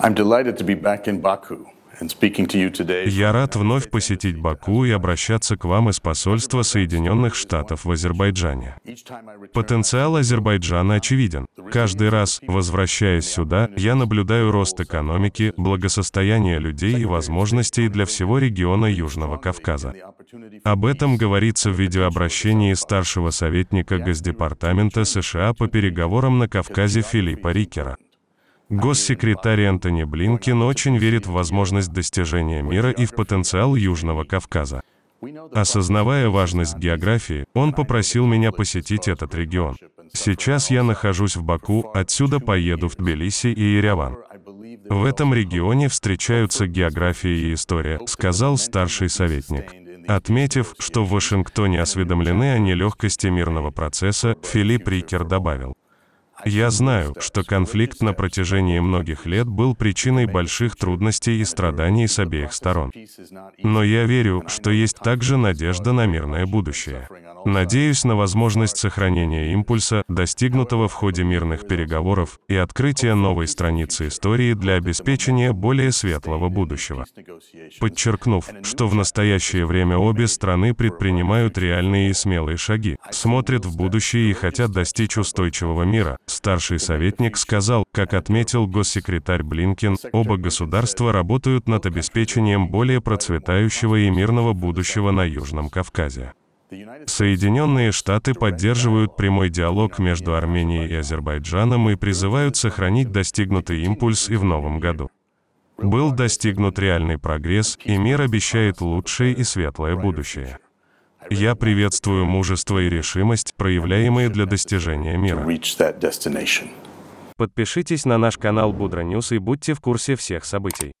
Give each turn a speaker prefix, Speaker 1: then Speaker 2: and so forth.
Speaker 1: Я рад вновь посетить Баку и обращаться к вам из посольства Соединенных Штатов в Азербайджане. Потенциал Азербайджана очевиден. Каждый раз, возвращаясь сюда, я наблюдаю рост экономики, благосостояние людей и возможностей для всего региона Южного Кавказа. Об этом говорится в видеообращении старшего советника Госдепартамента США по переговорам на Кавказе Филиппа Рикера. Госсекретарь Энтони Блинкин очень верит в возможность достижения мира и в потенциал Южного Кавказа. Осознавая важность географии, он попросил меня посетить этот регион. Сейчас я нахожусь в Баку, отсюда поеду в Тбилиси и Ереван. В этом регионе встречаются география и история, сказал старший советник. Отметив, что в Вашингтоне осведомлены о нелегкости мирного процесса, Филипп Рикер добавил. Я знаю, что конфликт на протяжении многих лет был причиной больших трудностей и страданий с обеих сторон. Но я верю, что есть также надежда на мирное будущее. Надеюсь на возможность сохранения импульса, достигнутого в ходе мирных переговоров, и открытия новой страницы истории для обеспечения более светлого будущего. Подчеркнув, что в настоящее время обе страны предпринимают реальные и смелые шаги, смотрят в будущее и хотят достичь устойчивого мира, Старший советник сказал, как отметил госсекретарь Блинкен, оба государства работают над обеспечением более процветающего и мирного будущего на Южном Кавказе. Соединенные Штаты поддерживают прямой диалог между Арменией и Азербайджаном и призывают сохранить достигнутый импульс и в новом году. Был достигнут реальный прогресс, и мир обещает лучшее и светлое будущее. Я приветствую мужество и решимость, проявляемые для достижения мира. Подпишитесь на наш канал Будра News и будьте в курсе всех событий.